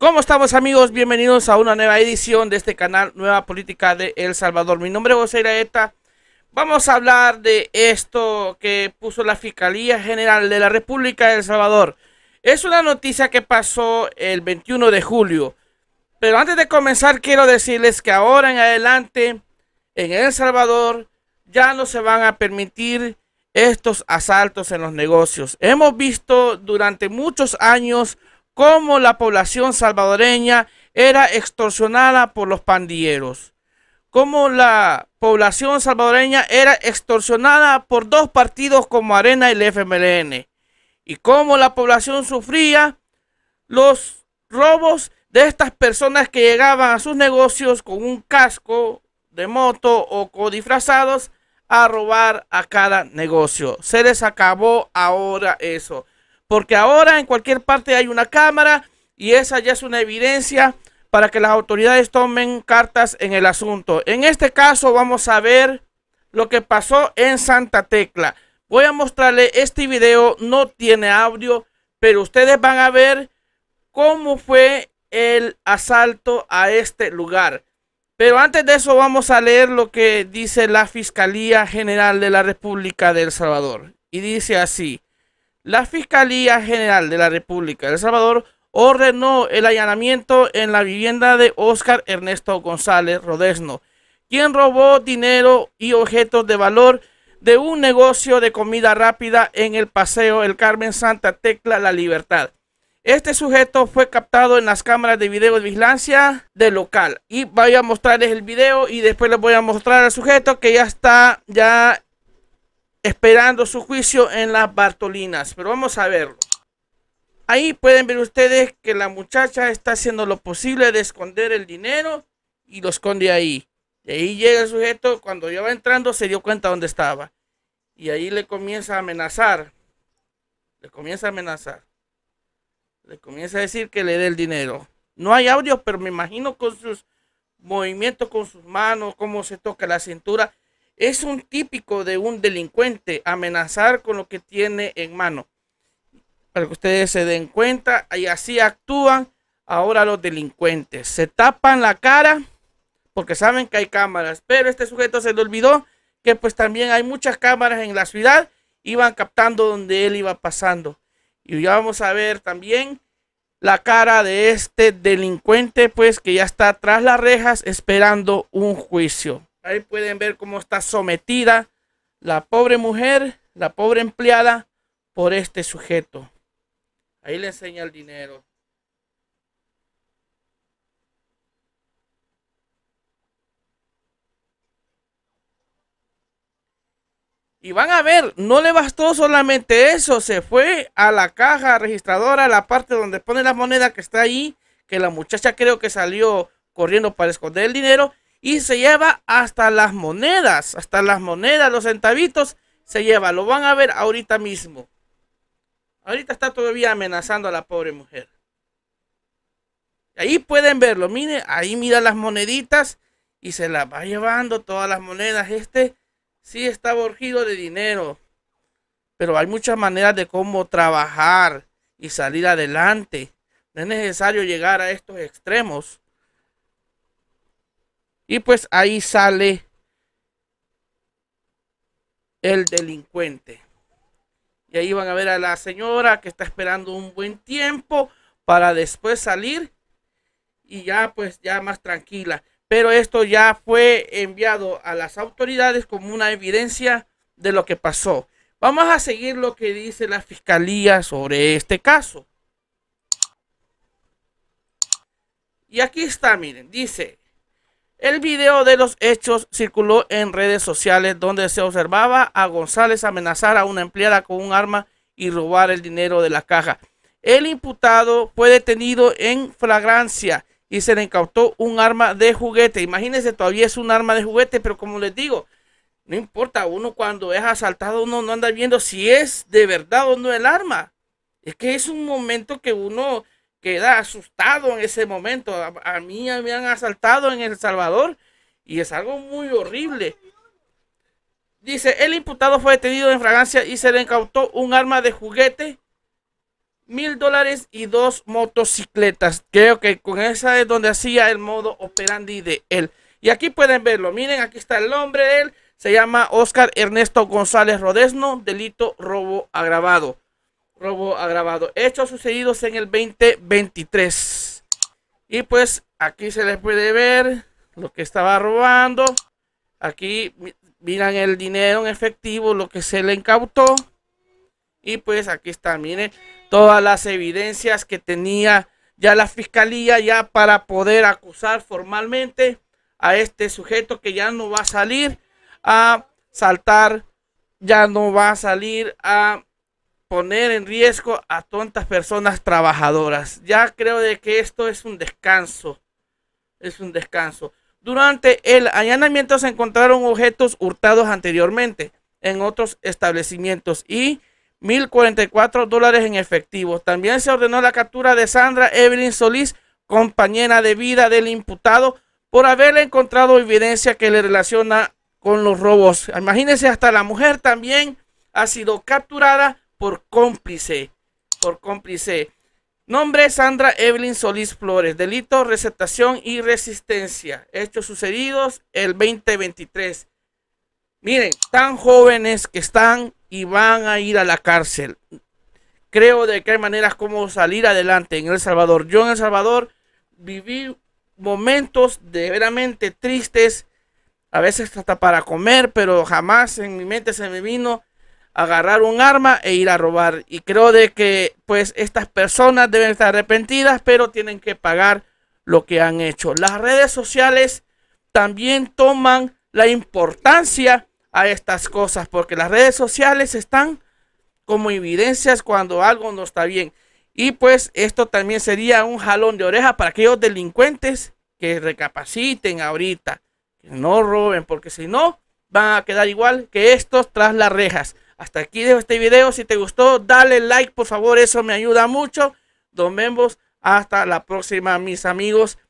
¿Cómo estamos amigos? Bienvenidos a una nueva edición de este canal Nueva Política de El Salvador. Mi nombre es José Iraeta. Vamos a hablar de esto que puso la Fiscalía General de la República de El Salvador. Es una noticia que pasó el 21 de julio. Pero antes de comenzar quiero decirles que ahora en adelante en El Salvador ya no se van a permitir estos asaltos en los negocios. Hemos visto durante muchos años cómo la población salvadoreña era extorsionada por los pandilleros, cómo la población salvadoreña era extorsionada por dos partidos como Arena y el FMLN, y cómo la población sufría los robos de estas personas que llegaban a sus negocios con un casco de moto o disfrazados a robar a cada negocio. Se les acabó ahora eso. Porque ahora en cualquier parte hay una cámara y esa ya es una evidencia para que las autoridades tomen cartas en el asunto. En este caso vamos a ver lo que pasó en Santa Tecla. Voy a mostrarle este video, no tiene audio, pero ustedes van a ver cómo fue el asalto a este lugar. Pero antes de eso vamos a leer lo que dice la Fiscalía General de la República de El Salvador. Y dice así. La Fiscalía General de la República de El Salvador ordenó el allanamiento en la vivienda de Óscar Ernesto González Rodesno, quien robó dinero y objetos de valor de un negocio de comida rápida en el paseo El Carmen Santa Tecla La Libertad. Este sujeto fue captado en las cámaras de video de vigilancia del local. Y voy a mostrarles el video y después les voy a mostrar al sujeto que ya está ya esperando su juicio en las Bartolinas. Pero vamos a verlo. Ahí pueden ver ustedes que la muchacha está haciendo lo posible de esconder el dinero y lo esconde ahí. y ahí llega el sujeto, cuando ya va entrando se dio cuenta dónde estaba. Y ahí le comienza a amenazar. Le comienza a amenazar. Le comienza a decir que le dé el dinero. No hay audio, pero me imagino con sus movimientos, con sus manos, cómo se toca la cintura. Es un típico de un delincuente amenazar con lo que tiene en mano. Para que ustedes se den cuenta, y así actúan ahora los delincuentes. Se tapan la cara porque saben que hay cámaras, pero este sujeto se le olvidó que pues también hay muchas cámaras en la ciudad, iban captando donde él iba pasando. Y ya vamos a ver también la cara de este delincuente, pues que ya está tras las rejas esperando un juicio. Ahí pueden ver cómo está sometida la pobre mujer, la pobre empleada por este sujeto. Ahí le enseña el dinero. Y van a ver, no le bastó solamente eso, se fue a la caja registradora, la parte donde pone la moneda que está ahí, que la muchacha creo que salió corriendo para esconder el dinero y se lleva hasta las monedas, hasta las monedas, los centavitos se lleva. Lo van a ver ahorita mismo. Ahorita está todavía amenazando a la pobre mujer. Ahí pueden verlo, mire, ahí mira las moneditas y se las va llevando todas las monedas. Este sí está borgido de dinero, pero hay muchas maneras de cómo trabajar y salir adelante. No es necesario llegar a estos extremos. Y pues ahí sale el delincuente. Y ahí van a ver a la señora que está esperando un buen tiempo para después salir y ya pues ya más tranquila. Pero esto ya fue enviado a las autoridades como una evidencia de lo que pasó. Vamos a seguir lo que dice la fiscalía sobre este caso. Y aquí está, miren, dice, el video de los hechos circuló en redes sociales donde se observaba a González amenazar a una empleada con un arma y robar el dinero de la caja. El imputado fue detenido en flagrancia y se le incautó un arma de juguete. Imagínense, todavía es un arma de juguete, pero como les digo, no importa, uno cuando es asaltado, uno no anda viendo si es de verdad o no el arma. Es que es un momento que uno queda asustado en ese momento. A, mí me han asaltado en El Salvador y es algo muy horrible. Dice, el imputado fue detenido en fragancia y se le incautó un arma de juguete, mil dólares y dos motocicletas. Creo que con esa es donde hacía el modo operandi de él. Y aquí pueden verlo, miren, aquí está el nombre de él. Se llama Oscar Ernesto González Rodesno, delito robo agravado robo agravado. Hechos sucedidos en el 2023. Y pues aquí se les puede ver lo que estaba robando. Aquí miran el dinero en efectivo, lo que se le incautó. Y pues aquí están, miren, todas las evidencias que tenía ya la fiscalía ya para poder acusar formalmente a este sujeto que ya no va a salir a saltar, ya no va a salir a poner en riesgo a tontas personas trabajadoras. Ya creo de que esto es un descanso. Es un descanso. Durante el allanamiento se encontraron objetos hurtados anteriormente en otros establecimientos y 1.044 dólares en efectivo. También se ordenó la captura de Sandra Evelyn Solís, compañera de vida del imputado, por haberle encontrado evidencia que le relaciona con los robos. Imagínense, hasta la mujer también ha sido capturada por cómplice, por cómplice. Nombre Sandra Evelyn Solís Flores. Delito, receptación y resistencia. Hechos sucedidos el 2023. Miren, tan jóvenes que están y van a ir a la cárcel. Creo de qué maneras cómo salir adelante en El Salvador. Yo en El Salvador viví momentos de veramente tristes, a veces hasta para comer, pero jamás en mi mente se me vino agarrar un arma e ir a robar. Y creo de que pues estas personas deben estar arrepentidas, pero tienen que pagar lo que han hecho. Las redes sociales también toman la importancia a estas cosas, porque las redes sociales están como evidencias cuando algo no está bien. Y pues esto también sería un jalón de oreja para aquellos delincuentes que recapaciten ahorita, que no roben, porque si no, van a quedar igual que estos tras las rejas. Hasta aquí dejo este video. Si te gustó, dale like, por favor. Eso me ayuda mucho. Nos vemos hasta la próxima, mis amigos.